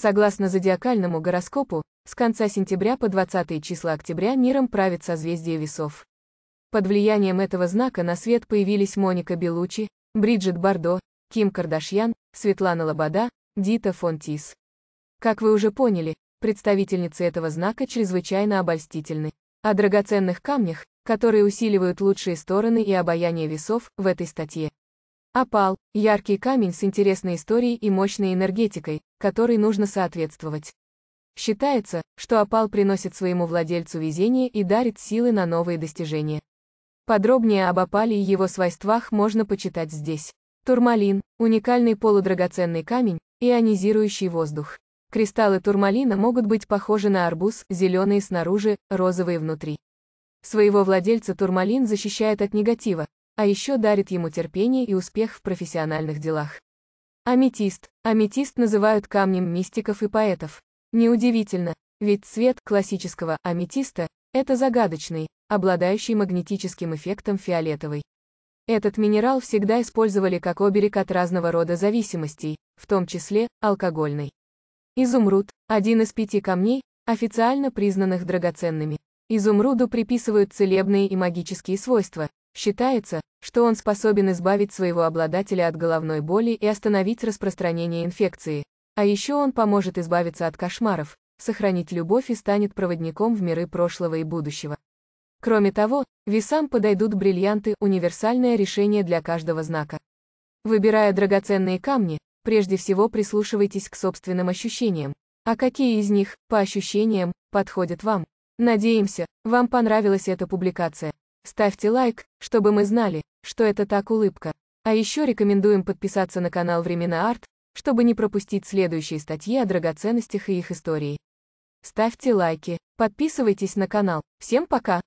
Согласно зодиакальному гороскопу, с конца сентября по 20 числа октября миром правит созвездие весов. Под влиянием этого знака на свет появились Моника Белучи, Бриджит Бардо, Ким Кардашьян, Светлана Лобода, Дита Фонтис. Как вы уже поняли, представительницы этого знака чрезвычайно обольстительны. О драгоценных камнях, которые усиливают лучшие стороны и обаяние весов, в этой статье. Опал – яркий камень с интересной историей и мощной энергетикой, которой нужно соответствовать. Считается, что опал приносит своему владельцу везение и дарит силы на новые достижения. Подробнее об опале и его свойствах можно почитать здесь. Турмалин – уникальный полудрагоценный камень, ионизирующий воздух. Кристаллы турмалина могут быть похожи на арбуз, зеленые снаружи, розовые внутри. Своего владельца турмалин защищает от негатива, а еще дарит ему терпение и успех в профессиональных делах. Аметист. Аметист называют камнем мистиков и поэтов. Неудивительно, ведь цвет классического аметиста – это загадочный, обладающий магнетическим эффектом фиолетовый. Этот минерал всегда использовали как оберег от разного рода зависимостей, в том числе алкогольной. Изумруд – один из пяти камней, официально признанных драгоценными. Изумруду приписывают целебные и магические свойства, Считается, что он способен избавить своего обладателя от головной боли и остановить распространение инфекции. А еще он поможет избавиться от кошмаров, сохранить любовь и станет проводником в миры прошлого и будущего. Кроме того, весам подойдут бриллианты – универсальное решение для каждого знака. Выбирая драгоценные камни, прежде всего прислушивайтесь к собственным ощущениям. А какие из них, по ощущениям, подходят вам? Надеемся, вам понравилась эта публикация. Ставьте лайк, чтобы мы знали, что это так улыбка. А еще рекомендуем подписаться на канал Времена Арт, чтобы не пропустить следующие статьи о драгоценностях и их истории. Ставьте лайки, подписывайтесь на канал. Всем пока!